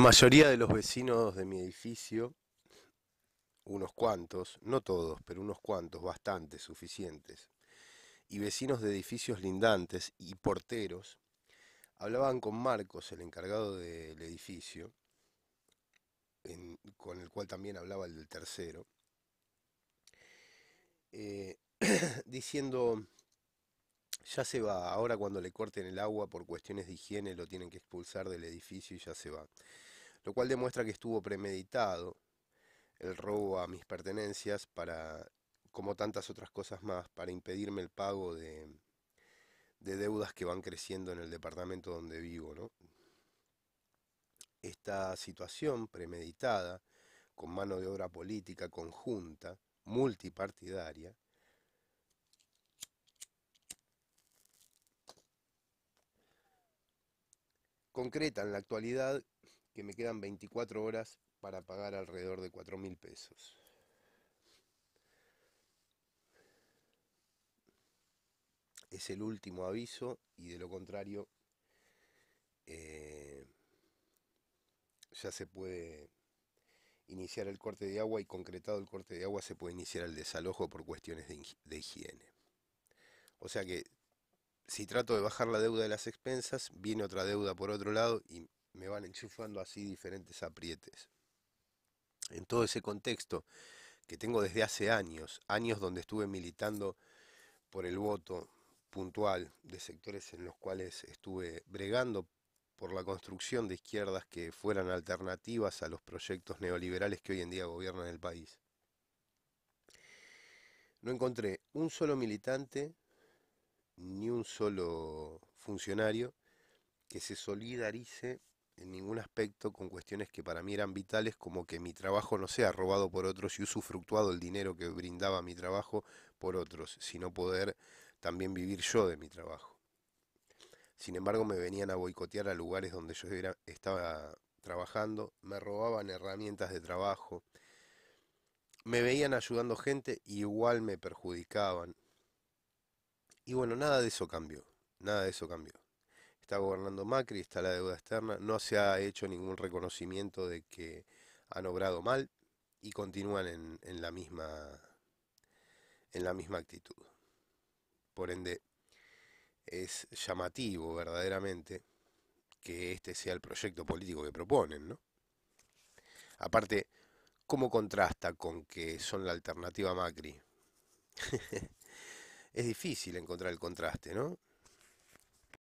mayoría de los vecinos de mi edificio, unos cuantos, no todos, pero unos cuantos, bastante suficientes, y vecinos de edificios lindantes y porteros, hablaban con Marcos, el encargado del edificio, con el cual también hablaba el del tercero, eh, diciendo, ya se va, ahora cuando le corten el agua por cuestiones de higiene lo tienen que expulsar del edificio y ya se va lo cual demuestra que estuvo premeditado el robo a mis pertenencias para, como tantas otras cosas más, para impedirme el pago de, deudas que van creciendo en el departamento donde vivo. ¿no? Esta situación premeditada, con mano de obra política conjunta, multipartidaria, concreta en la actualidad que me quedan 24 horas para pagar alrededor de 4 mil pesos. Es el último aviso y de lo contrario eh, ya se puede iniciar el corte de agua y concretado el corte de agua se puede iniciar el desalojo por cuestiones de, de higiene. O sea que si trato de bajar la deuda de las expensas, viene otra deuda por otro lado y me van enchufando así diferentes aprietes. En todo ese contexto que tengo desde hace años, años donde estuve militando por el voto puntual de sectores en los cuales estuve bregando por la construcción de izquierdas que fueran alternativas a los proyectos neoliberales que hoy en día gobiernan el país. No encontré un solo militante ni un solo funcionario que se solidarice en ningún aspecto con cuestiones que para mí eran vitales, como que mi trabajo no sea robado por otros y usufructuado el dinero que brindaba mi trabajo por otros, sino poder también vivir yo de mi trabajo. Sin embargo, me venían a boicotear a lugares donde yo estaba trabajando, me robaban herramientas de trabajo, me veían ayudando gente y igual me perjudicaban. Y bueno, nada de eso cambió, nada de eso cambió está gobernando Macri, está la deuda externa, no se ha hecho ningún reconocimiento de que han obrado mal y continúan en, en la misma en la misma actitud. Por ende, es llamativo verdaderamente que este sea el proyecto político que proponen, ¿no? Aparte, ¿cómo contrasta con que son la alternativa Macri? es difícil encontrar el contraste, ¿no?